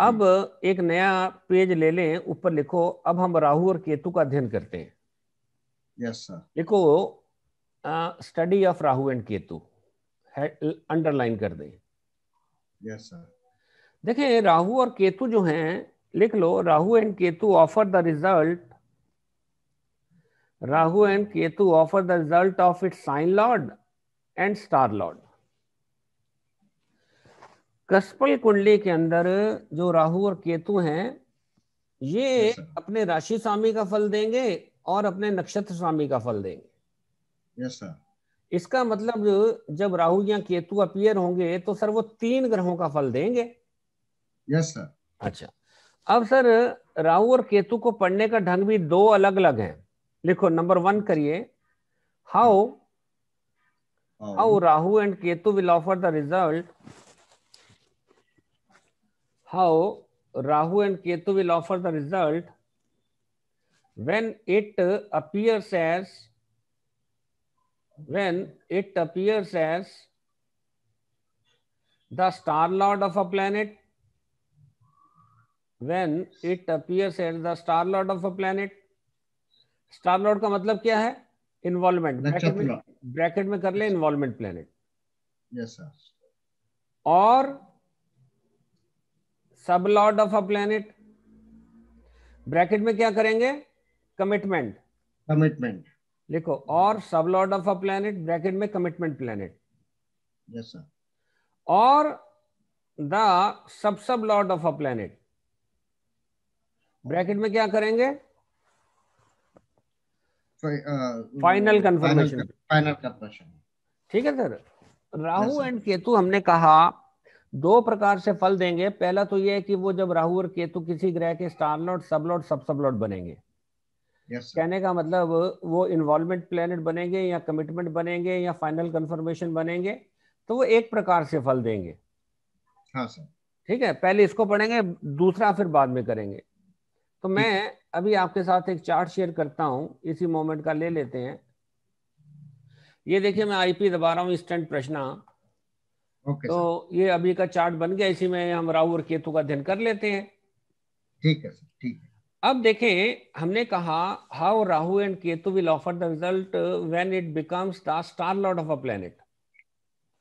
अब एक नया पेज ले लें ऊपर लिखो अब हम राहु और केतु का अध्ययन करते हैं यस सर लिखो study of Rahu and Ketu underline कर दें यस सर देखें राहु और केतु जो हैं लिख लो Rahu and Ketu offer the result Rahu and Ketu offer the result of it sign lord and star lord कृष्पल कुंडली के अंदर जो राहु और केतु हैं ये अपने राशि स्वामी का फल देंगे और अपने नक्षत्र स्वामी का फल देंगे यस सर इसका मतलब जब राहु या केतु अपियर होंगे तो सर वो तीन ग्रहों का फल देंगे यस सर अच्छा अब सर राहु और केतु को पढ़ने का ढंग भी दो अलग अलग है लिखो नंबर वन करिए how how Rahu and Ketu will offer the result how Rahu and Ketu will offer the result when it appears as when it appears as the star lord of a planet when it appears as the star lord of a planet star lord ka matlab kya hai involvement bracket mein, bracket mein kar le involvement planet yes sir or sub lord of a planet bracket में क्या करेंगे commitment commitment लिखो और sub lord of a planet bracket में commitment planet yes sir और the sub sub lord of a planet bracket में क्या करेंगे फाइनल कंफर्मेशन फाइनल कंफर्मेशन ठीक है सर राहु एंड केतु हमने कहा दो प्रकार से फल देंगे पहला तो यह है कि वो जब राहु और केतु किसी ग्रह के स्टार लॉर्ड सब लॉर्ड बनेंगे yes, कहने का मतलब वो इन्वॉल्वमेंट प्लेनेट बनेंगे या कमिटमेंट बनेंगे या फाइनल कंफर्मेशन बनेंगे तो वो एक प्रकार से फल देंगे हाँ ठीक है पहले इसको पढ़ेंगे दूसरा फिर बाद में करेंगे तो मैं अभी आपके साथ एक चार्ट शेयर करता हूँ इसी मोमेंट का ले लेते हैं ये देखिए मैं आईपी दबा रहा हूँ स्टैंड प्रश्न ओके तो ये अभी का चार्ट बन गया इसी में हम राहु और केतु का अध्ययन कर लेते हैं ठीक है ठीक है अब देखें हमने कहा how Rahu and Ketu will offer the result when it becomes the star lord of a planet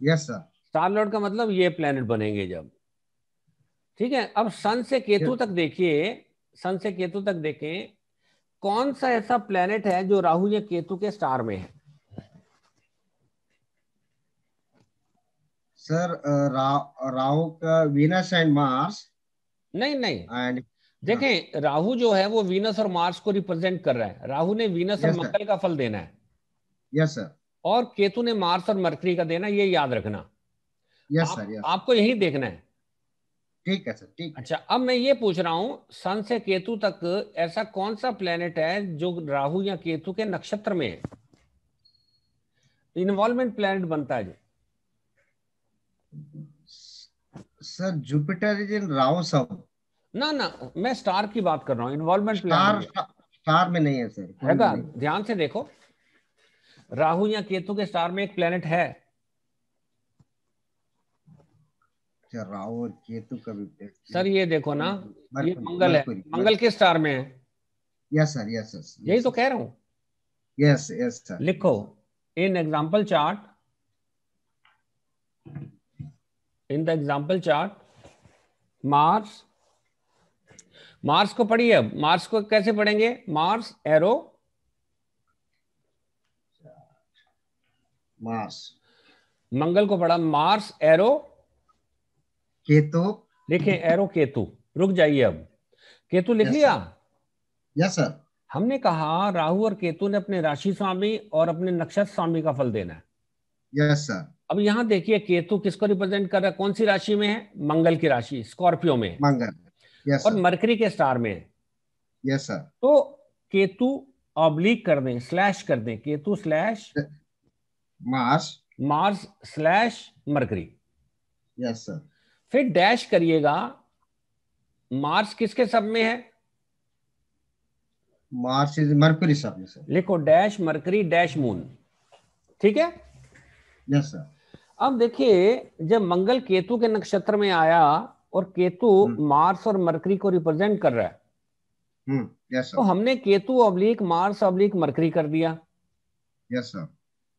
yes sir star lord का मतलब ये प्लेनेट बनेंगे जब ठीक है अब सन से केतु तक देखिए सन से केतु तक देखें कौन सा ऐसा प्लेनेट है जो राहु या केतु के स्टार में है सर राहु का वीनस एंड मार्स नहीं नहीं देखें राहु जो है वो वीनस और मार्स को रिप्रेजेंट कर रहा है राहु ने वीनस और मंगल का फल देना है यस सर और केतु ने मार्स और मरकरी का देना ये याद रखना यस सर आपको यही देखना है ठीक है सर ठीक अच्छा अब मैं ये पूछ रहा हूँ सन से केतु तक ऐसा कौन सा प्लेनेट है जो राहु या केतु के नक्षत्र में है इन्वॉल्वमेंट प्लेनेट बनता है जो sir Jupiter is in Rahu sub ना ना मैं स्टार की बात कर रहा हूँ इन्वॉल्वमेंट स्टार स्टार में नहीं है सर हैगा ध्यान से देखो राहु या केतु के स्टार में एक प्लेनेट है अच्छा, राहु और केतु का भी सर ये देखो ना ये मंगल है मंगल के स्टार में है यस सर यस सर यही तो कह रहा हूँ यस यस सर लिखो in example chart in the example chart Mars Mars को पढ़िए अब मार्स को कैसे पढ़ेंगे मार्स एरो मार्स मंगल को पढ़ा मार्स एरो केतु लिखे एरो केतु रुक जाइए अब केतु लिख लिया यस सर हमने कहा राहु और केतु ने अपने राशि स्वामी और अपने नक्षत्र स्वामी का फल देना है यस सर अब यहाँ देखिए केतु किसको रिप्रेजेंट कर रहा है कौन सी राशि में है मंगल की राशि स्कॉर्पियो में मंगल यस और मरकरी के स्टार में यस सर तो केतु ऑब्लिक कर दें स्लैश कर दें Ketu slash Mars Mars slash Mercury yes sir फिर डैश करिएगा मार्स किसके सब में है मार्स इज मरकरी सब में सर लिखो डैश मरकरी डैश मून ठीक है यस सर अब देखिए जब मंगल केतु के नक्षत्र में आया और केतु हम्म। मार्स और मरकरी को रिप्रेजेंट कर रहा है हम्म, तो हमने Ketu oblique Mars oblique Mercury कर दिया यस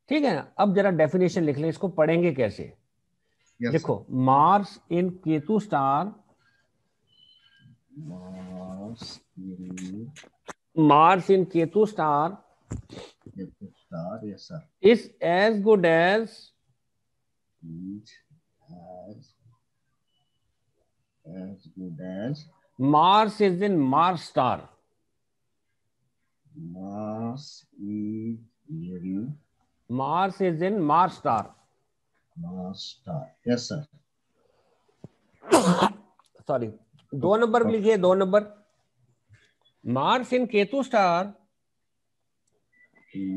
ठीक है ना अब जरा डेफिनेशन लिख लें इसको पढ़ेंगे कैसे yes, देखो Mars in Ketu star Mars in Ketu star is as good as eat as as good as Mars is in Mars star. Mars is nearing. Mars is in Mars star. Mars star. Yes, sir. Sorry. दो number लिखिए दो number Mars in Ketu star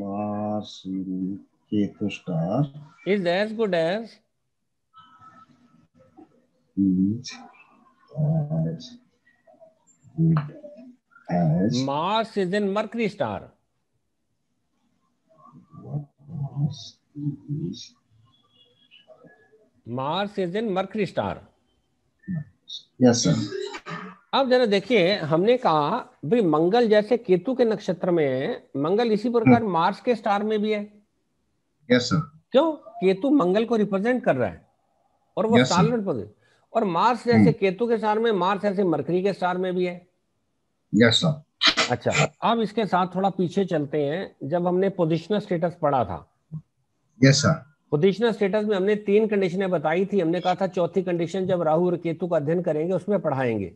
Mars in K to star is as good as is as good as Mars is in Mercury star. Mars is Mars is in Mercury star. Yes sir. अब जरा देखिए हमने कहा भाई मंगल जैसे केतु के नक्षत्र में है मंगल इसी प्रकार मार्स के स्टार में भी है yes, क्यों केतु मंगल को रिप्रेजेंट कर रहा है और वो yes, सालवेंट और मार्स जैसे hmm. केतु के स्टार में मार्स ऐसे मरकरी के स्टार में भी है यस yes, सर अच्छा अब इसके साथ थोड़ा पीछे चलते हैं जब हमने पोजिशनल स्टेटस पढ़ा था यस सर पोजिशनल स्टेटस में हमने तीन कंडीशनें बताई थी हमने कहा था चौथी कंडीशन जब राहु और केतु का अध्ययन करेंगे उसमें पढ़ाएंगे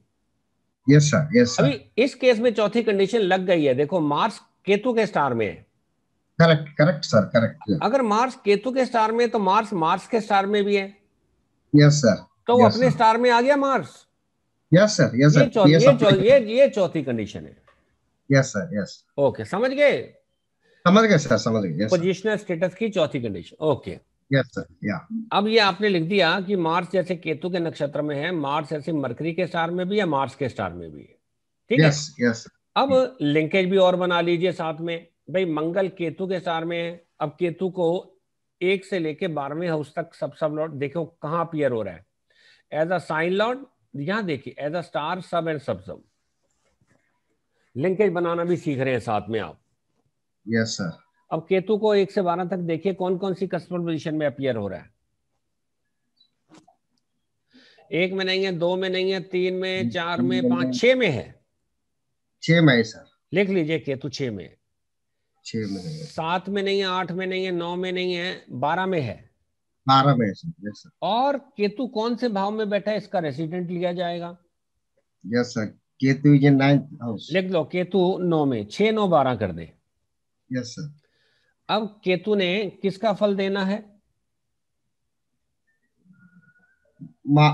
यस सर यस सर अभी इस केस में चौथी कंडीशन लग गई है देखो मार्स केतु के स्टार में है करेक्ट करेक्ट सर करेक्ट अगर मार्स केतु के स्टार में तो मार्स मार्स के स्टार में भी है यस सर तो वो अपने स्टार में आ गया Mars yes sir yes sir ये ये चौथी कंडीशन है यस सर यस ओके समझ गए समझ गए सर समझ गए पोजिशनल स्टेटस की चौथी कंडीशन ओके यस सर या अब ये आपने लिख दिया कि मार्स जैसे केतु के नक्षत्र में है मार्स जैसे मरकरी के स्टार में भी या मार्स के स्टार में भी है ठीक है यस यस अब लिंकेज भी और बना लीजिए साथ में भाई मंगल केतु के सार में है अब केतु को एक से लेके बारहवें हाउस तक सब सब लॉर्ड देखो कहाँ अपियर हो रहा है एज अ साइन लॉर्ड यहां देखिए as a star sub and sub sub linkage बनाना भी सीख रहे हैं साथ में आप यस yes, सर अब केतु को एक से बारह तक देखिए कौन कौन सी कस्टमर पोजिशन में अपियर हो रहा है एक में नहीं है दो में नहीं है तीन में चार में पांच छ में है छ में सर लिख लीजिए केतु छ में है छह में सात में नहीं है आठ में नहीं है नौ में नहीं है बारह में है बारह में सर और केतु कौन से भाव में बैठा है इसका रेसिडेंट लिया जाएगा yes sir Ketu is ninth house लिख लो केतु नौ में छह नौ बारह कर दे यस सर अब केतु ने किसका फल देना है मा,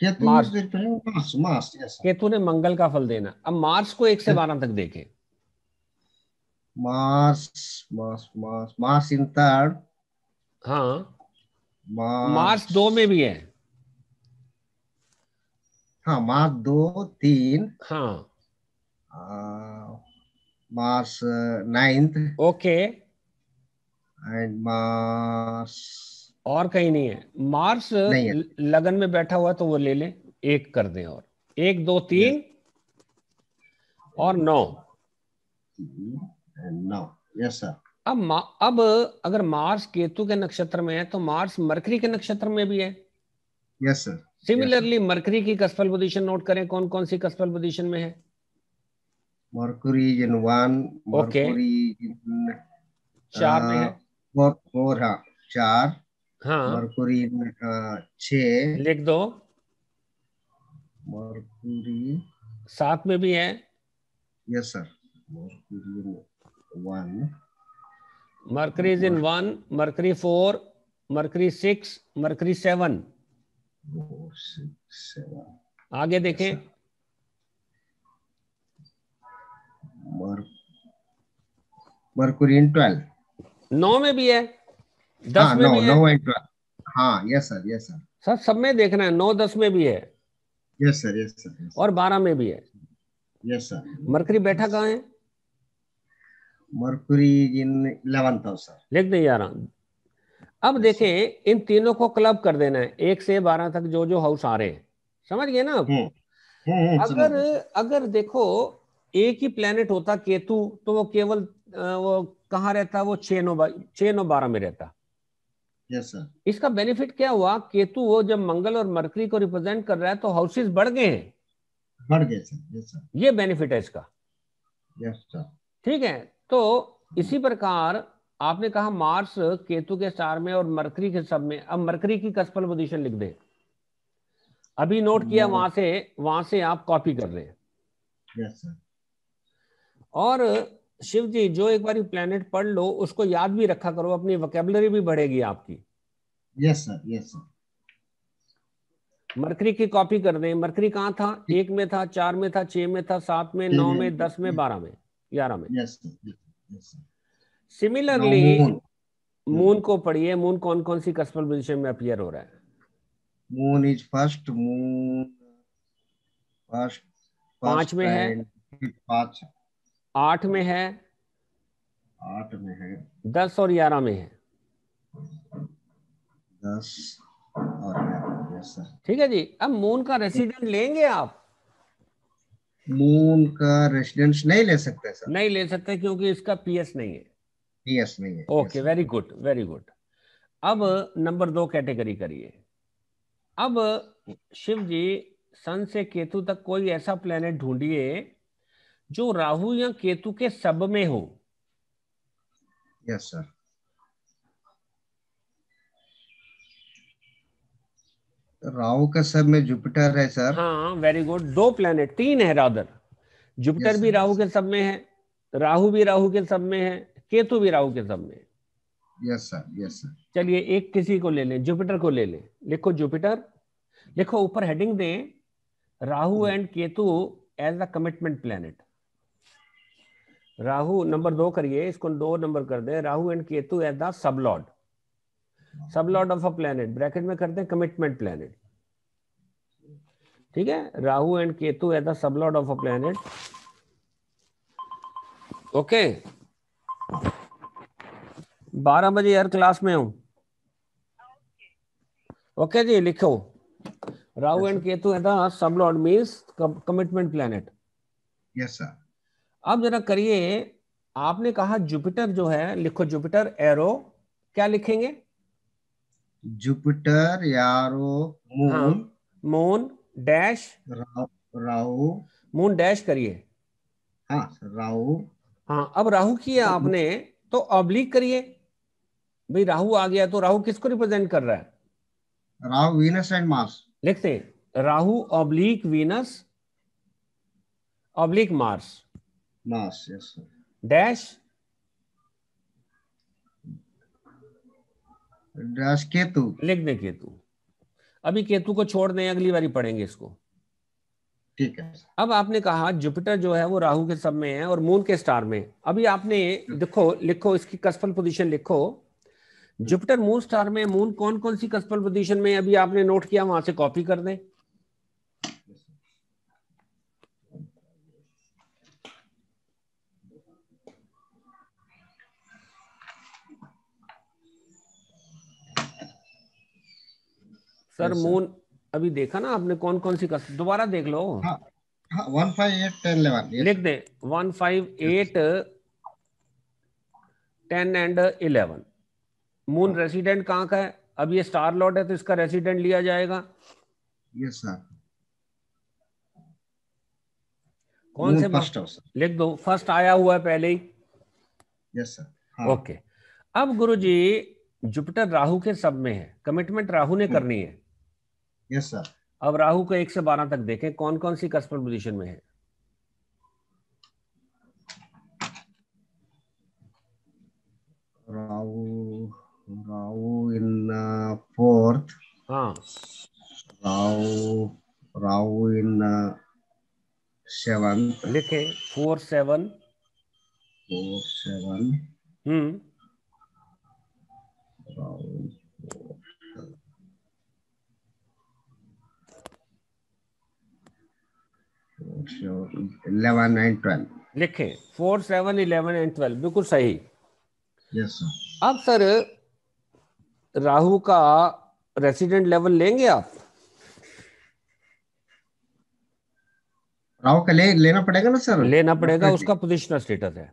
केतु मार्स, मार्स, केतु ने मंगल का फल देना अब मार्स को एक से बारह तक देखे Mars Mars Mars Mars in third हाँ मार्स, मार्स दो में भी है हाँ मार्स दो तीन हाँ आ, Mars ninth okay and Mars और कहीं नहीं है मार्स नहीं है। लगन में बैठा हुआ तो वो ले लें एक कर दे और एक दो तीन और नौ हम्म। नौ यस सर अब अब अगर मार्स केतु के नक्षत्र में है तो मार्स मरकरी के नक्षत्र में भी है यस सर सिमिलरली मरकरी की कस्पल पोजीशन नोट करें कौन कौन सी कस्पल पोजीशन में है मरकरी इन वन मरकरी चार में uh, है फोर हाँ चार हाँ मरकरी uh, लिख दो मरकरी सात में भी है yes sir Mercury one. Mercury is in one, Mercury four, Mercury six, Mercury seven. Four, six, seven. आगे देखें Mercury in twelve. नौ में भी है दस में भी है नौ इन ट्वेल्व हाँ yes sir, yes sir. Sir सब में देखना है नौ दस में भी है यस सर यस सर और बारह में भी है यस सर मरकरी बैठा कहाँ है लिख दें ग्यारह अब देखें इन तीनों को क्लब कर देना है एक से बारह तक जो जो हाउस आ रहे हैं समझ गए ना हम्म। हम्म, हम्म, अगर अगर देखो एक ही प्लेनेट होता केतु तो वो केवल वो कहा रहता वो छे नो छह नौ बारह में रहता yes, इसका बेनिफिट क्या हुआ केतु वो जब मंगल और मरकरी को रिप्रेजेंट कर रहा है तो हाउसेज बढ़ गए हैं बढ़ गए सर ये बेनिफिट है इसका yes, ठीक है तो इसी प्रकार आपने कहा मार्स केतु के स्टार में और मरकरी के सब में अब मरकरी की कसफल पोजिशन लिख दे अभी नोट किया वहां से वहां से आप कॉपी कर रहे हैं और शिव जी जो एक बार प्लेनेट पढ़ लो उसको याद भी रखा करो अपनी वोकेबलरी भी बढ़ेगी आपकी yes sir yes sir Mercury की कॉपी कर दें मरकरी कहाँ था एक में था चार में था छह में था सात में नौ में दस में बारह में ग्यारह में yes, yes, सिमिलरली मून को पढ़िए मून कौन कौन सी कस्पल पोजिशन में अपियर हो रहा है moon is first moon first पांच में है पांच आठ में है आठ में है दस और ग्यारह में है दस और ठीक है जी अब मून का रेसिडेंट लेंगे आप मून का रेसिडेंस नहीं ले सकते सर नहीं ले सकते क्योंकि इसका पीएस नहीं है पीएस नहीं है okay very good very good अब नंबर दो कैटेगरी करिए अब शिव जी सन से केतु तक कोई ऐसा प्लेनेट ढूंढिए जो राहु या केतु के सब में हो यस सर राहु का सब में जुपिटर है सर हाँ वेरी गुड दो प्लेनेट तीन है रादर जुपिटर भी राहु के सब में है राहु भी राहु के सब में है केतु भी राहु के सब में यस सर यस सर चलिए एक किसी को ले लें जुपिटर को ले लें लिखो जुपिटर लिखो ऊपर हेडिंग दें Rahu and hmm। Ketu as the commitment planet Rahu number दो करिए इसको दो नंबर कर दे Rahu and Ketu as the sub lord sub lord of a planet bracket में करते हैं कमिटमेंट प्लेनेट ठीक है Rahu and Ketu as the sub lord of a planet okay बारह बजे हर क्लास में हूं ओके okay, जी लिखो राहु एंड केतु है ना sub lord means commitment planet yes sir अब जरा करिए आपने कहा जुपिटर जो है लिखो जुपिटर एरो क्या लिखेंगे जुपिटर यारो मून हाँ, moon dash Rahu moon dash करिए हाँ राहु हाँ अब राहु किया तो आपने तो ऑब्लिक करिए भाई राहु आ गया तो राहु किसको रिप्रेजेंट कर रहा है राहु वीनस एंड मार्स लिखते Rahu oblique Venus oblique Mars Mars yes dash dash Ketu लिख दे केतु अभी केतु को छोड़ दें अगली बारी पढ़ेंगे इसको ठीक है अब आपने कहा जुपिटर जो है वो राहु के सब में है और मून के स्टार में अभी आपने देखो लिखो इसकी कस्पल पोजीशन लिखो जुपिटर मून स्टार में मून कौन कौन सी कस्पल पोजीशन में अभी आपने नोट किया वहां से कॉपी कर दें सर मून अभी देखा ना आपने कौन कौन सी कसरत दोबारा देख लो one five eight ten eleven लिख दे one five eight ten and eleven moon resident कहाँ का है अब ये स्टार लॉट है तो इसका रेसिडेंट लिया जाएगा यस सर कौन से फर्स्ट लिख दो फर्स्ट आया हुआ है पहले ही यस सर ओके अब गुरुजी जुपिटर राहु के सब में है कमिटमेंट राहु ने हाँ। करनी है यस सर अब राहु को एक से बारह तक देखें कौन कौन सी कस्पर पोजिशन में है Rahu Rahu in fourth uh, हाँ राहु राहु इन सेवन लिखे four seven four seven hmm Rahu eleven and twelve four seven eleven and twelve बिल्कुल सही यस सर अब सर राहु का रेसिडेंट लेवल लेंगे आप राहु का ले, लेना पड़ेगा ना सर लेना पड़ेगा उसका पोजिशनल स्टेटस है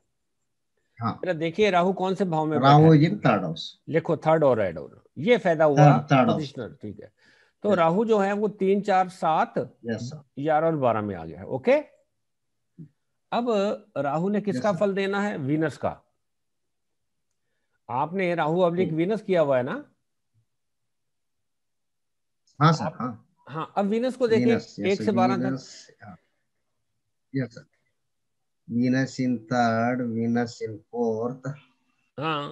हाँ। देखिए राहु कौन से भाव में राहु थर्ड हाउस लिखो थर्ड और एड और ये फायदा हुआ पोजिशनल ठीक है तो yes. राहु जो है वो तीन चार सात ग्यारह yes, और बारह में आ गया है ओके अब राहु ने किसका yes, फल देना है वीनस का आपने राहु अब्लिक वीनस किया हुआ है ना हाँ सर हाँ हाँ अब वीनस को देखिए एक से बारह तक yes Venus in third Venus in fourth हाँ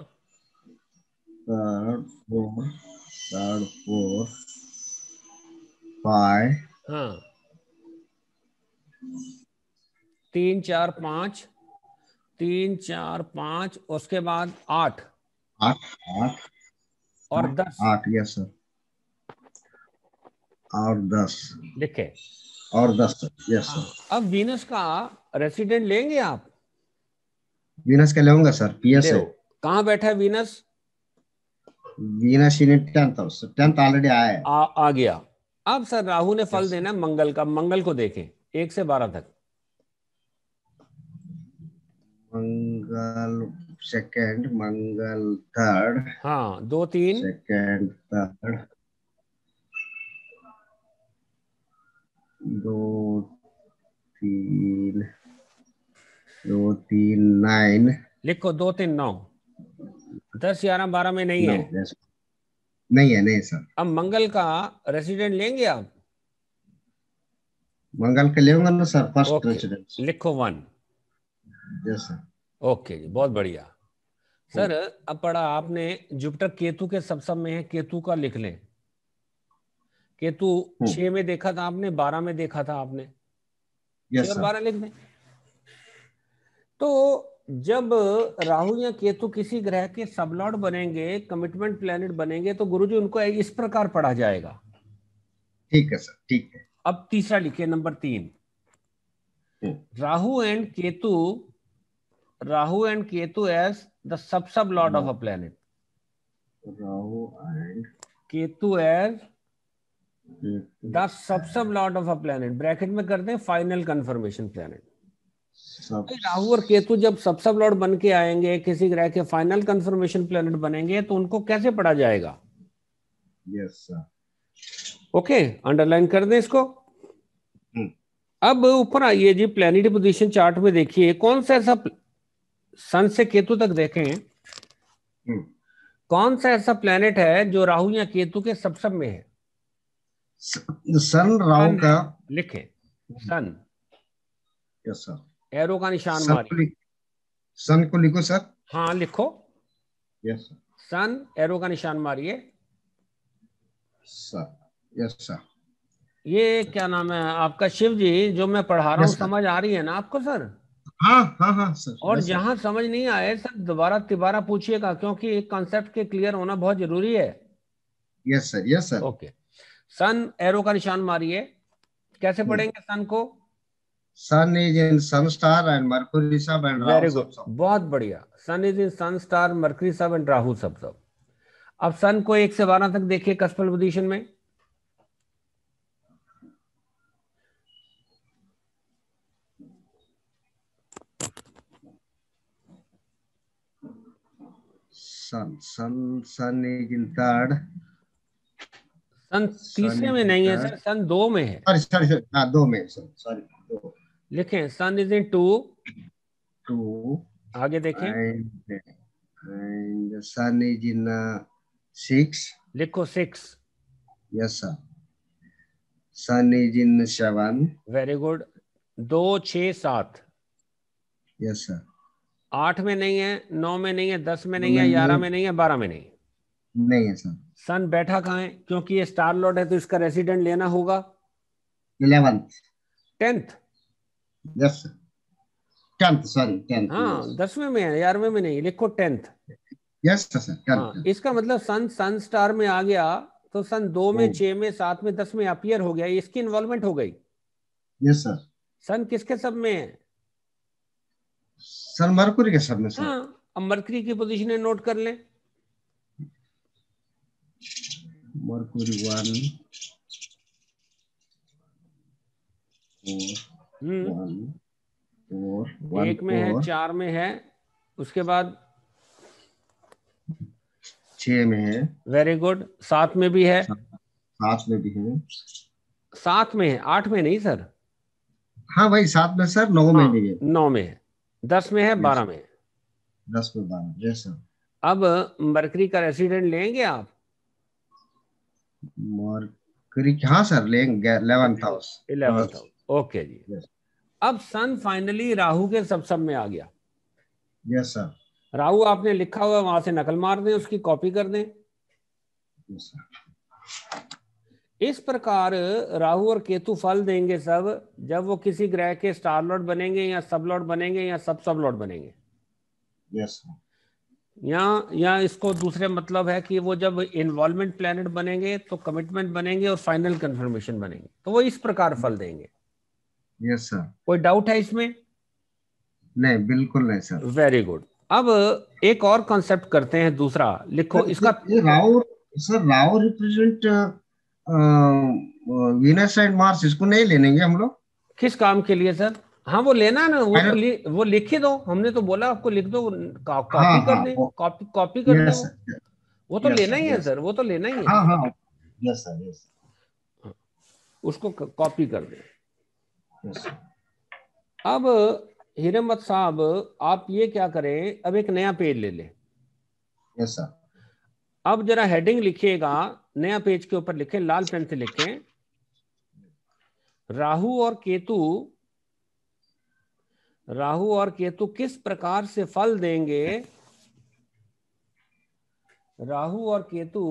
third fourth third fourth five हाँ तीन चार पांच तीन चार पांच उसके बाद आठ आठ आठ और दस आठ यस सर और दस लिखे और दस यस सर हाँ। अब वीनस का रेसिडेंट लेंगे आप वीनस का लेगा सर पीएस कहा बैठा है Venus Venus tenth house tenth already आया आ, आ गया अब सर राहु ने फल देना मंगल का मंगल को देखें एक से बारह तक मंगल सेकंड मंगल थर्ड हाँ दो तीन सेकंड थर्ड दो तीन दो तीन नाइन लिखो दो तीन नौ दस ग्यारह बारह में नहीं है नहीं है नहीं सर अब मंगल का रेसिडेंट लेंगे आप मंगल का लेंगे ना सर फर्स्ट okay. रेसिडेंट लिखो वन यस सर ओके जी बहुत बढ़िया hmm. सर अब पढ़ा आपने जुपिटर केतु के सब सब में है केतु का लिख लें केतु hmm. छ में देखा था आपने बारह में देखा था आपने बारह लिख दें तो जब राहु या केतु किसी ग्रह के सबलॉर्ड बनेंगे कमिटमेंट प्लेनेट बनेंगे तो गुरु जी उनको इस प्रकार पढ़ा जाएगा ठीक है सर ठीक है अब तीसरा लिखिए नंबर तीन हम्म। Rahu and Ketu Rahu and Ketu as the sub sub lord of a planet Rahu and Ketu as the sub sub lord of a planet bracket में कर दें फाइनल कंफर्मेशन प्लेनेट राहु और केतु जब सब सब लॉर्ड बन के आएंगे किसी ग्रह के फाइनल कंफर्मेशन प्लेनेट बनेंगे तो उनको कैसे पढ़ा जाएगा यस ओके अंडरलाइन कर दें इसको हम्म। अब ऊपर आइए जी प्लेनेट पोजीशन चार्ट में देखिए कौन सा ऐसा सन से केतु तक देखें हम्म। कौन सा ऐसा प्लेनेट है जो राहु या केतु के सब सब में है सन राहु का लिखे सन यस सर एरो का निशान मारिए सन को लिखो सर हाँ लिखो यस सन एरो का निशान मारिए सर यस सर ये क्या नाम है आपका शिव जी जो मैं पढ़ा रहा हूँ समझ आ रही है ना आपको सर हाँ हाँ हाँ सर और जहाँ समझ नहीं आए सर दोबारा तिबारा पूछिएगा क्योंकि एक कॉन्सेप्ट के क्लियर होना बहुत जरूरी है yes sir yes sir okay sun arrow का निशान मारिए कैसे पढ़ेंगे सन को sun is in sun star and Mercury sub and very good बहुत बढ़िया sun is in sun star Mercury sub and Rahu sub sub अब सन को एक से बारह तक देखिए कस्पल पोजिशन में सन सन सन इज इन थर्ड सन तीसरे में नहीं है सर सन दो में है सॉरी सॉरी सर हाँ दो में सर सॉरी दो लिखें sun is in two two आगे देखें and sun is in six लिखो six yes sir sun is in seven very good दो छ सात यस सर आठ में नहीं है नौ में नहीं है दस में नहीं है ग्यारह में नहीं है बारह में नहीं नहीं है सर सन बैठा कहा है क्योंकि ये स्टार लॉर्ड है तो इसका रेसिडेंट लेना होगा eleventh tenth yes tenth sorry tenth हाँ दसवें में है यारवे में नहीं लिखो टेंथ यस सर इसका मतलब सन सन स्टार में आ गया तो सन दो में oh. छह में सात में दस में अपियर हो गया इसकी इन्वॉल्वमेंट हो गई यस सर सन किसके सब में है सर मरकुरी के सब में सर हाँ मरकरी की पोजीशन नोट कर लें मरकुरी वन फोर वन हम्म। एक में है चार में है उसके बाद छ में है वेरी गुड सात में भी है सात में भी है सात में है आठ में नहीं सर हाँ भाई सात में सर नौ में हाँ, भी है नौ में है दस में है बारह में दस में बारह यस सर अब मरकरी का रेसिडेंट लेंगे आप मरकरी हाँ सर लेंगे eleventh house eleventh house okay जी अब सन फाइनली राहु के सब सब में आ गया यस yes, सर राहु आपने लिखा हुआ वहां से नकल मार दें उसकी कॉपी कर दें yes, इस प्रकार राहु और केतु फल देंगे सब जब वो किसी ग्रह के स्टार लॉर्ड बनेंगे या सब लॉर्ड बनेंगे या सब सब लॉर्ड बनेंगे yes, या या इसको दूसरे मतलब है कि वो जब इन्वॉल्वमेंट प्लेनेट बनेंगे तो कमिटमेंट बनेंगे और फाइनल कंफर्मेशन बनेंगे तो वो इस प्रकार फल देंगे यस सर कोई डाउट है इसमें नहीं बिल्कुल नहीं सर वेरी गुड अब एक और कॉन्सेप्ट करते हैं दूसरा लिखो सर, इसका राव सर राव रिप्रेजेंट वीनस एंड मार्स इसको नहीं ले लेंगे हम लोग किस काम के लिए सर हाँ वो लेना ना वो तो लि, वो लिख ही दो हमने तो बोला आपको लिख दो कॉपी हाँ, कर हाँ, दे कॉपी कॉपी कर दो वो तो लेना ही है सर वो तो लेना ही है हाँ, हाँ, यस सर यस उसको कॉपी कर दे अब हिरमत साहब आप ये क्या करें अब एक नया पेज ले लें यस सर अब जरा हेडिंग लिखिएगा नया पेज के ऊपर लिखें लाल पेन से लिखें राहु और केतु राहु और केतु किस प्रकार से फल देंगे राहु और केतु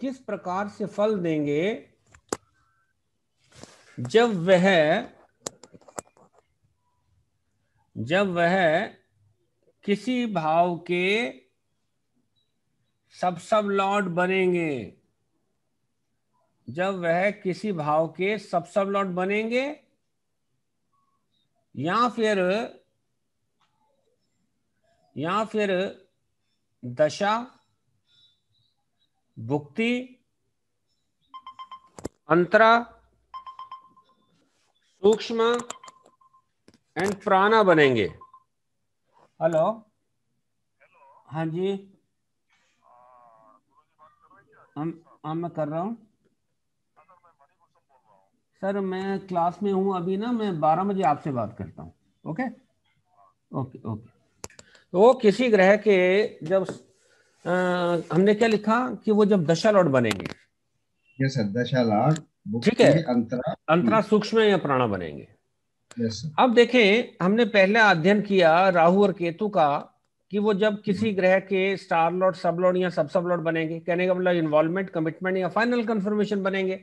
किस प्रकार से फल देंगे जब वह जब वह किसी भाव के सब सब लॉर्ड बनेंगे जब वह किसी भाव के सब सब लॉट बनेंगे या फिर या फिर दशा भुक्ति अंतरा सूक्ष्म एंड प्राणा बनेंगे हेलो हाँ जी हम हाँ मैं कर रहा हूँ सर मैं क्लास में हूँ अभी ना मैं बारह बजे आपसे बात करता हूँ ओके ओके ओके तो वो किसी ग्रह के जब आ, हमने क्या लिखा कि वो जब दशा लॉट बनेंगे यस सर दशा लॉट ठीक है अंतरा अंतरा हम्म। सूक्ष्म या प्राणा बनेंगे अब देखें हमने पहले अध्ययन किया राहु और केतु का कि वो जब किसी हम्म। ग्रह के स्टार लॉर्ड सब लॉर्ड या सब सब लॉर्ड बनेंगे कहने का मतलब इन्वॉल्वमेंट कमिटमेंट या फाइनल कंफर्मेशन बनेंगे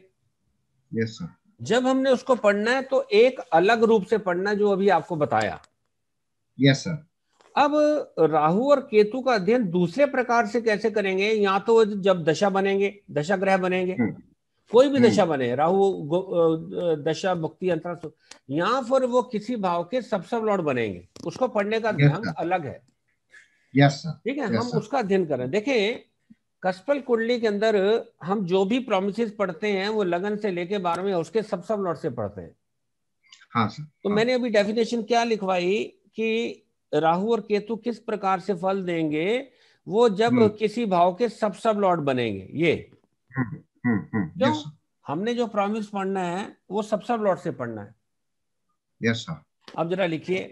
यस सर जब हमने उसको पढ़ना है तो एक अलग रूप से पढ़ना जो अभी आपको बताया यस सर अब राहु और केतु का अध्ययन दूसरे प्रकार से कैसे करेंगे या तो जब दशा बनेंगे दशा ग्रह बनेंगे हुँ. हम्म। कोई भी दशा हम्म। बने राहु दशा मुक्ति अंतरा यहाँ पर वो किसी भाव के सब सब लॉर्ड बनेंगे उसको पढ़ने का ढंग अलग है यस ठीक है हम उसका अध्ययन करें देखें कस्पल कुंडली के अंदर हम जो भी प्रोमिस पढ़ते हैं वो लगन से लेके बारहवें उसके सब सब लॉर्ड से पढ़ते हैं हाँ सर तो हाँ। मैंने अभी डेफिनेशन क्या लिखवाई कि राहु और केतु किस प्रकार से फल देंगे वो जब हम्म। किसी भाव के सब सब लॉर्ड बनेंगे ये हम्म। जो हम्म, हम्म, yes, हमने जो प्रॉमिस पढ़ना है वो सब सब लॉट से पढ़ना है यस yes, सर अब जरा लिखिए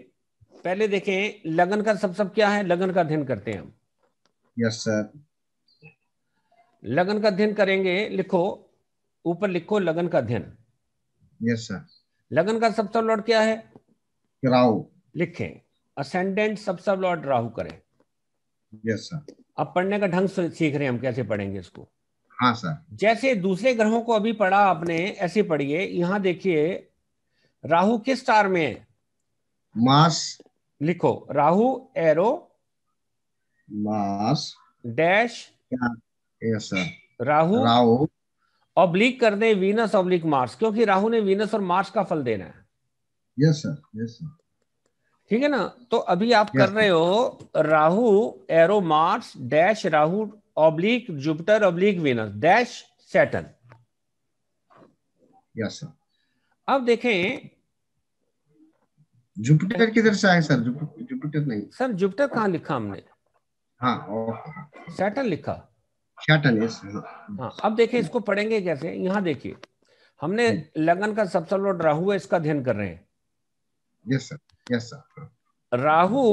पहले देखें लगन का सब सब क्या है लगन का अध्ययन करते हैं हम यस सर लगन का अध्ययन करेंगे लिखो ऊपर लिखो लगन का अध्ययन यस सर लगन का सब सब लॉट क्या है राहु लिखे असेंडेंट सब सब लॉट राहु करें यस सर अब पढ़ने का ढंग सीख रहे हैं हम कैसे पढ़ेंगे इसको हाँ सर जैसे दूसरे ग्रहों को अभी पढ़ा आपने ऐसे पढ़िए यहाँ देखिए राहु किस स्टार में है मास लिखो Rahu arrow Mars dash Rahu Rahu oblique कर दे वीनस ऑब्लिक मार्स क्योंकि राहु ने वीनस और मार्स का फल देना है यस सर यस सर ठीक है ना तो अभी आप yes, कर रहे हो Rahu arrow Mars dash Rahu oblique Jupiter oblique Venus dash Saturn yes sir अब देखें जुपिटर किधर से आए सर जुपिटर नहीं सर जुपिटर कहाँ लिखा हमने हाँ सैटन हाँ। लिखा हाँ अब देखें इसको पढ़ेंगे कैसे यहाँ देखिए हमने लगन का सबसे लोड राहु है इसका अध्ययन कर रहे हैं yes sir yes sir Rahu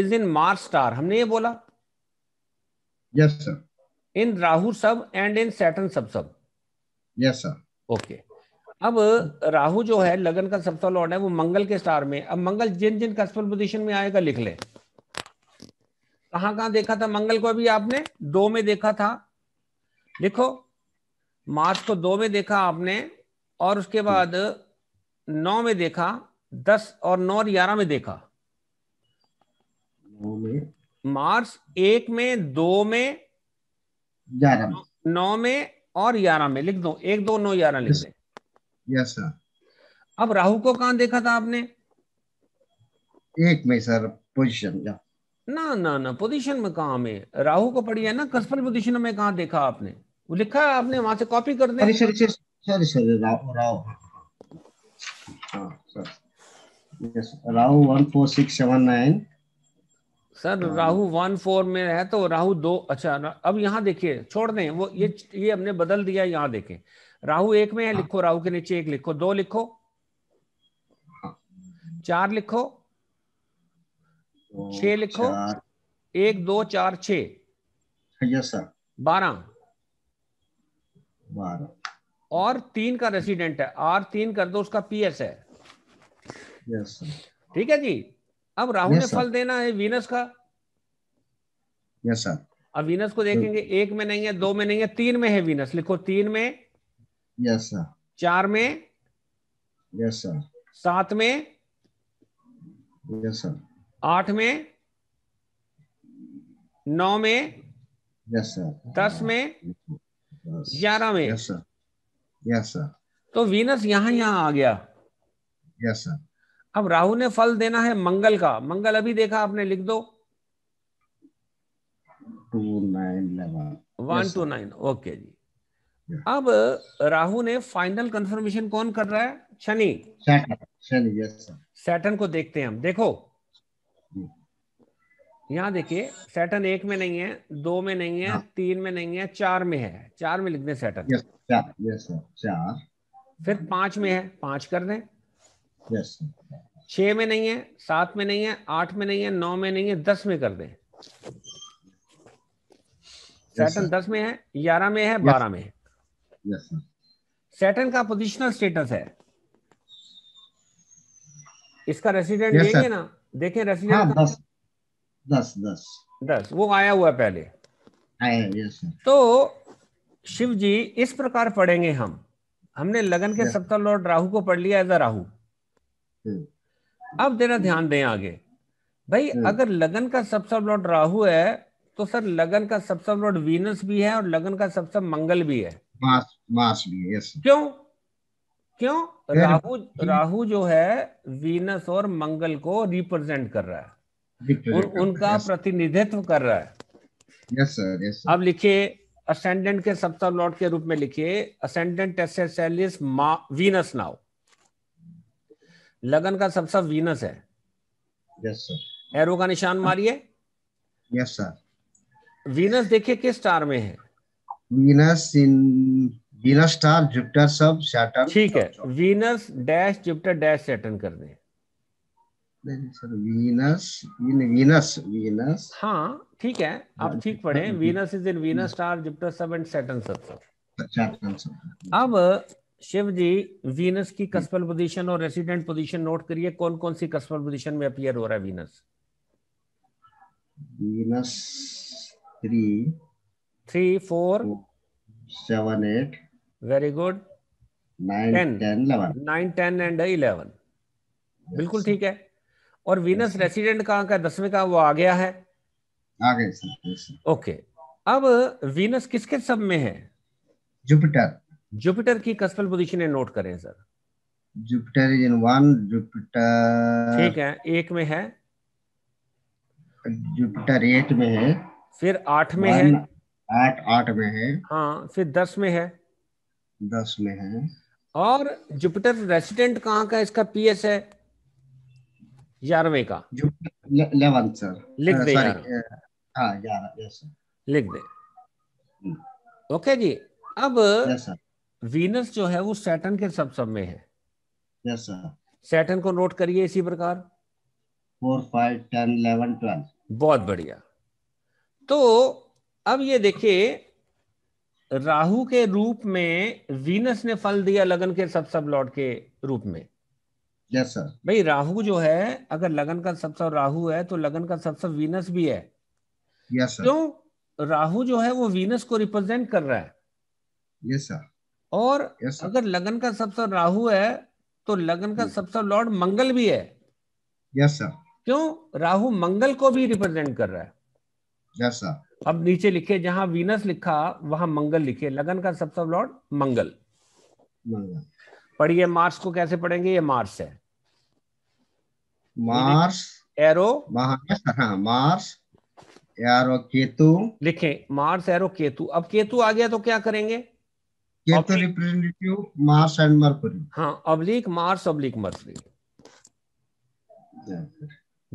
is in Mars star हमने ये बोला yes sir in rahu sub and in saturn sub sub yes sir okay अब राहु जो है लगन का सबसे लॉर्ड है वो मंगल के स्टार में अब मंगल जिन जिन कस्पल पोजिशन में आएगा लिख ले कहां कहां देखा था मंगल को अभी आपने दो में देखा था लिखो मार्च को दो में देखा आपने और उसके बाद नौ में देखा दस और नौ और ग्यारह में देखा नौ में मार्च एक में दो में ग्यारह नौ में और ग्यारह में लिख दो एक दो नौ ग्यारह लिख दो यस सर अब राहु को कहा देखा था आपने एक में सर पोजीशन ना ना ना पोजीशन में कहा में राहु को पढ़ी है ना कसफल पोजीशन में कहा देखा आपने वो लिखा है आपने वहां से कॉपी कर दे Rahu Rahu one four six seven nine sir हाँ। राहु वन फोर में है तो राहु दो अच्छा अब यहाँ देखिए छोड़ दें वो ये ये हमने बदल दिया यहाँ देखें राहु एक में है हाँ। लिखो राहु के नीचे एक लिखो दो लिखो हाँ। चार लिखो छ लिखो एक दो चार छ बारह बारह और तीन का रेसिडेंट है आर तीन कर दो उसका पीएस है ठीक है जी अब राहु yes, ने फल देना है वीनस का यस सर अब वीनस को देखेंगे तो एक में नहीं है दो में नहीं है तीन में है वीनस लिखो तीन में यस सर चार में यस सर सात में यस सर आठ में नौ में यस सर दस में ग्यारह में यस सर यस सर तो वीनस यहां यहां आ गया यस सर अब राहु ने फल देना है मंगल का मंगल अभी देखा आपने लिख दो two nine one two nine okay जी अब राहु ने फाइनल कंफर्मेशन कौन कर रहा है शनि शनि यस सैटन को देखते हैं हम देखो hmm. यहाँ देखिए सैटन एक में नहीं है दो में नहीं है हाँ. तीन में नहीं है चार में है चार में लिख दें सैटन यस चार फिर पांच में है पांच कर दें yes. छह में नहीं है सात में नहीं है आठ में नहीं है नौ में नहीं है दस में कर दें सैटन दस में है ग्यारह में है बारह में है सैटन का पोजिशनल स्टेटस है इसका रेसिडेंट देखिए ना देखें रेसिडेंट हाँ, दस, दस दस दस वो आया हुआ पहले आया तो शिव जी इस प्रकार पढ़ेंगे हम हमने लगन के सप्तल लॉर्ड राहु को पढ़ लिया एज अ राहू अब जरा ध्यान दें आगे भाई हम्म। अगर लगन का सब लॉर्ड राहु है तो सर लगन का सबसे लॉर्ड वीनस भी है और लगन का सबसे मंगल भी है मास मास भी यस क्यों क्यों राहु हम्म। राहु जो है वीनस और मंगल को रिप्रेजेंट कर रहा है और उनका प्रतिनिधित्व कर रहा है यस सर यस अब लिखिए असेंडेंट के सबसे लॉर्ड के रूप में लिखिए असेंडेंट वीनस नाउ लगन का सबसे सब वीनस है यस सर एरो का निशान मारिए यस सर वीनस देखिए किस स्टार में है Venus in Venus star Jupiter sub Saturn ठीक है Venus dash Jupiter dash Saturn कर दें sir Venus in Venus Venus हाँ ठीक है आप ठीक पढ़े Venus is in Venus star Jupiter sub and Saturn sub sir अच्छा, अच्छा, अच्छा। अब शिव जी वीनस की कस्पल हम्म। पोजीशन और रेसिडेंट पोजीशन नोट करिए कौन कौन सी कस्पल पोजीशन में अपियर हो रहा है Venus Venus three three four seven eight very good nine ten nine ten and eleven बिल्कुल ठीक है और वीनस रेसिडेंट कहाँ का दसवें का वो आ गया है आ गए ओके अब वीनस किसके सब में है जुपिटर जुपिटर की कस्पल पोजिशन नोट करें sir Jupiter is in one Jupiter ठीक है एक में है जुपिटर एट में है फिर आठ में है आठ आठ में है हाँ फिर दस में है दस में है और जुपिटर रेसिडेंट कहाँ का इसका पीएस है ग्यारहवे का इलेवन सर लिख दे uh, हाँ ग्यारह लिख दे ओके जी अब वीनस जो है वो सैटन के सब सब में है यस सर सैटन को नोट करिए इसी प्रकार four five ten eleven twelve बहुत बढ़िया तो अब ये देखिए राहु के रूप में वीनस ने फल दिया लगन के सब सब लॉट के रूप में यस सर भाई राहु जो है अगर लगन का सब सब राहु है तो लगन का सब सब वीनस भी है यस सर क्यों राहु जो है वो वीनस को रिप्रेजेंट कर रहा है यस सर और yes, अगर लगन का सबसे राहु है तो लगन का सबसे लॉर्ड मंगल भी है यस सर क्यों राहु मंगल को भी रिप्रेजेंट कर रहा है यस सर अब नीचे लिखे जहां वीनस लिखा वहां मंगल लिखे लगन का सबसे लॉर्ड मंगल पढ़िए मार्स को कैसे पढ़ेंगे ये मार्स है मार्स एरो हाँ, मार्स एरो केतु लिखे मार्स एरो केतु अब केतु आ गया तो क्या करेंगे ये तो रिप्रेजेंटेटिव मार्स एंड मर्करी हाँ oblique Mars oblique Mercury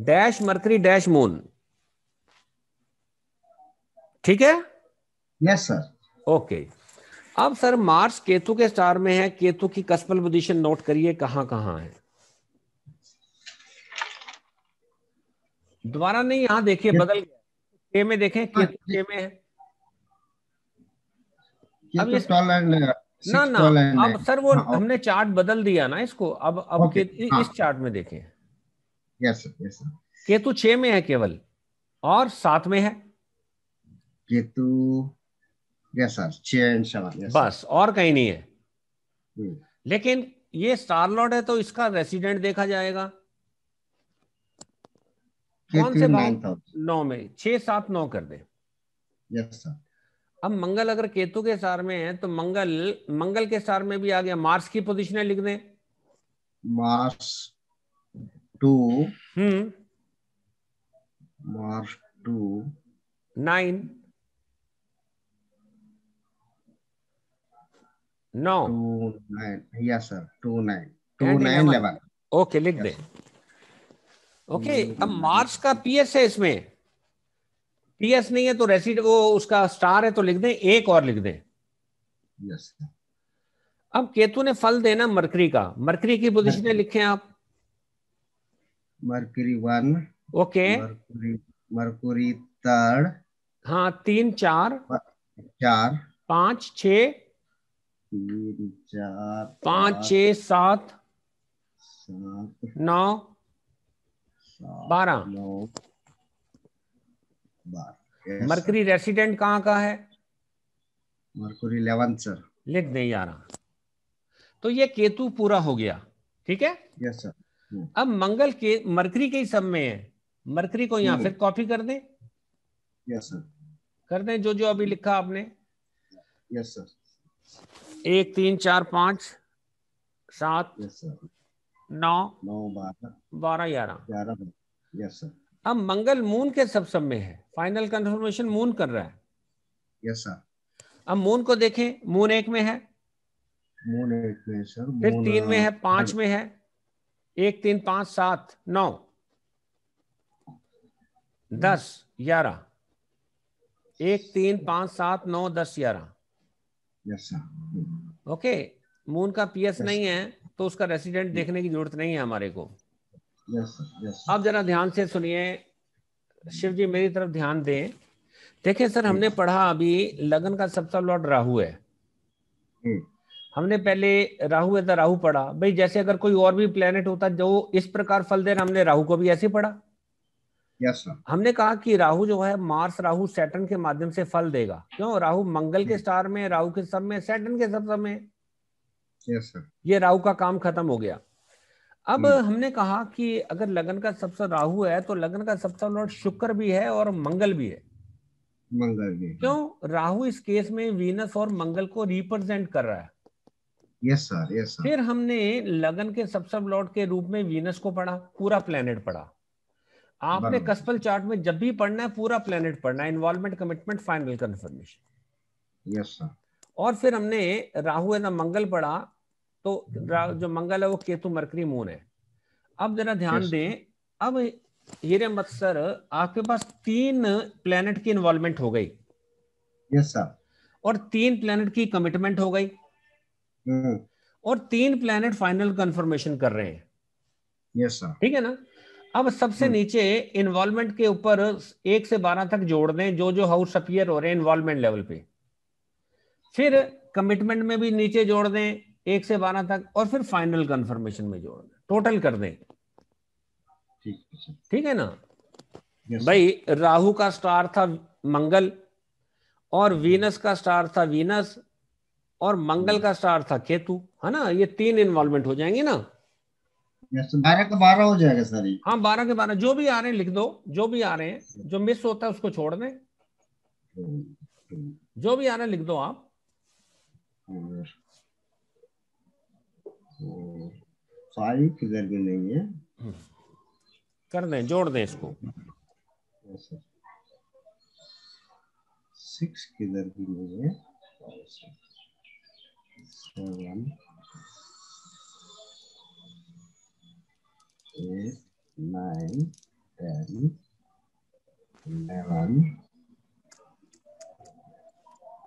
dash Mercury dash moon ठीक है यस सर ओके अब सर मार्स केतु के स्टार में है केतु की कस्पल पोजिशन नोट करिए कहाँ कहां है दोबारा नहीं यहां देखिए बदल गया के में देखें केतु के हाँ, में है अब ये तो ना ना अब सर वो हाँ, हमने चार्ट बदल दिया ना इसको अब अब हाँ, इस चार्ट में देखें यस यस केतु छ में है केवल और सात में है केतु यस सर छह एंड बस और कहीं नहीं है हम्म। लेकिन ये स्टार लॉर्ड है तो इसका रेसिडेंट देखा जाएगा कौन से भाव नौ में छह सात नौ कर दे यस सर अब मंगल अगर केतु के सार में है तो मंगल मंगल के सार में भी आ गया मार्स की पोजिशन लिख दें Mars two hmm Mars two nine नौ two nine yes sir two nine two nine level okay लिख yes. दें ओके okay, अब मार्स का पीएस है इसमें टी एस नहीं है तो रेसिड वो उसका स्टार है तो लिख दें एक और लिख दें यस yes. अब केतु ने फल देना मरकरी का मरकरी की पोजिशनें लिखे आप Mercury one okay Mercury third हाँ तीन चार चार पांच छ चार पांच छ सात नौ बारह बार मरकरी रेसिडेंट कहाँ का है मर्करी इलेवन सर लिख नहीं आ रहा तो ये केतु पूरा हो गया ठीक है यस सर hmm. अब मंगल के मर्करी के ही सब में है मर्करी को यहाँ hmm. फिर कॉपी कर दें यस सर कर दें जो जो अभी लिखा आपने यस सर एक तीन चार पांच सात नौ नौ बारह बारह ग्यारह ग्यारह यस सर अब मंगल मून के सब सब में है फाइनल कंफर्मेशन मून कर रहा है यस सर अब मून को देखें मून एक में है मून एक में सर फिर तीन में है uh, पांच में है एक तीन पांच सात नौ दस ग्यारह एक तीन पांच सात नौ दस ग्यारह yes, ओके मून का पीएस नहीं है तो उसका रेसिडेंट देखने की जरूरत नहीं है हमारे को आप जरा ध्यान से सुनिए शिव जी मेरी तरफ ध्यान दें देखिए सर हमने पढ़ा अभी लगन का सबसे लॉर्ड राहु है हमने पहले राहु है तो राहु पढ़ा भाई जैसे अगर कोई और भी प्लेनेट होता जो इस प्रकार फल दे रहा हमने राहु को भी ऐसे ही पढ़ा यस सर हमने कहा कि राहु जो है मार्स राहु सैटन के माध्यम से फल देगा क्यों राहु मंगल के स्टार में राहु के सब में सैटन के सब सब में यस सर ये राहु का काम खत्म हो गया अब हम्म। हमने कहा कि अगर लगन का सबसे राहु है तो लगन का सबसे लॉर्ड शुक्र भी है और मंगल भी है मंगल भी क्यों राहु इस केस में वीनस और मंगल को रिप्रेजेंट कर रहा है यस सर यस सर फिर हमने लगन के सबसे लॉर्ड के रूप में वीनस को पढ़ा पूरा प्लेनेट पढ़ा आपने कस्पल चार्ट में जब भी पढ़ना है पूरा प्लेनेट पढ़ना है involvement commitment final confirmation yes sir और फिर हमने राहु एंड मंगल पढ़ा तो जो मंगल है वो केतु मरकरी मून है अब जरा ध्यान दें अब हीरे मत्सर आपके पास तीन प्लेनेट की इन्वॉल्वमेंट हो गई यस सर और तीन प्लेनेट की कमिटमेंट हो गई hmm. और तीन प्लेनेट फाइनल कंफर्मेशन कर रहे हैं यस सर ठीक है ना अब सबसे hmm. नीचे इन्वॉल्वमेंट के ऊपर एक से बारह तक जोड़ दें जो जो हाउस अपियर हो रहे हैं इन्वॉल्वमेंट लेवल पे फिर कमिटमेंट में भी नीचे जोड़ दें एक से बारह तक और फिर फाइनल कंफर्मेशन में जोड़ दें टोटल कर दें ठीक है ना yes. भाई राहु का स्टार था मंगल और hmm. वीनस का स्टार था वीनस और मंगल hmm. का स्टार था केतु है ना ये तीन इन्वॉल्वमेंट हो जाएंगे ना बारह का बारह हो जाएगा सर हाँ बारह के बारह जो भी आ रहे हैं लिख दो जो भी आ रहे हैं जो मिस होता है उसको छोड़ दें hmm. जो भी आ रहा है लिख दो आप हम्म। फाइव किधर भी नहीं है हम्म। कर दें जोड़ दें इसको सिक्स किधर भी नहीं है seven eight nine ten eleven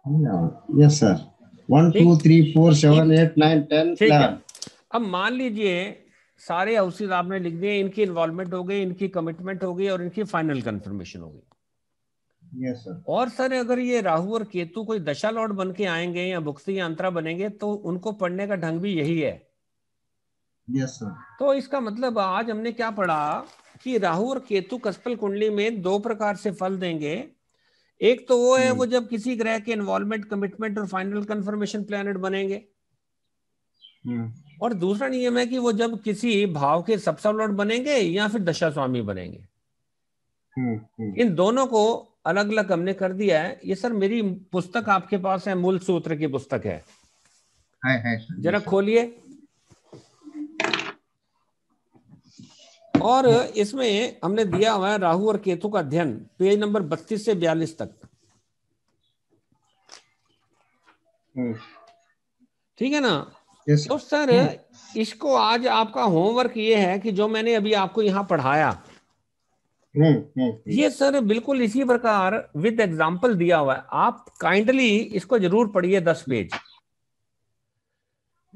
हाँ। Yes sir one two three four seven eight nine ten eleven अब मान लीजिए सारे हाउसेज आपने लिख दिए इनकी इन्वॉल्वमेंट हो गई इनकी कमिटमेंट हो गई और इनकी फाइनल कंफर्मेशन हो गई yes, और सर अगर ये राहु और केतु कोई दशा लॉर्ड बन के आएंगे या भुक्ति या अंतरा बनेंगे तो उनको पढ़ने का ढंग भी यही है yes, तो इसका मतलब आज हमने क्या पढ़ा कि राहु और केतु कस्पल कुंडली में दो प्रकार से फल देंगे एक तो वो है वो जब किसी ग्रह के इन्वॉल्वमेंट कमिटमेंट और फाइनल कंफर्मेशन प्लेनेट बनेंगे हम्म। और दूसरा नियम है कि वो जब किसी भाव के लॉर्ड बनेंगे या फिर दशा स्वामी बनेंगे हम्म, हम्म। इन दोनों को अलग अलग हमने कर दिया है ये सर मेरी पुस्तक आपके पास है मूल सूत्र की पुस्तक है, जरा खोलिए और इसमें हमने दिया हुआ है राहु और केतु का अध्ययन पेज नंबर बत्तीस से बयालीस तक हम्म। ठीक है ना yes, तो सर hmm. इसको आज आपका होमवर्क ये है कि जो मैंने अभी आपको यहाँ पढ़ाया hmm, hmm, ये सर बिल्कुल इसी प्रकार विद एग्जाम्पल दिया हुआ है आप काइंडली इसको जरूर पढ़िए दस पेज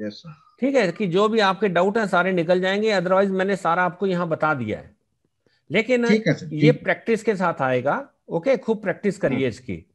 yes, ठीक है कि जो भी आपके डाउट हैं सारे निकल जाएंगे अदरवाइज मैंने सारा आपको यहाँ बता दिया है लेकिन है, ये प्रैक्टिस के साथ आएगा ओके खूब प्रैक्टिस करिए इसकी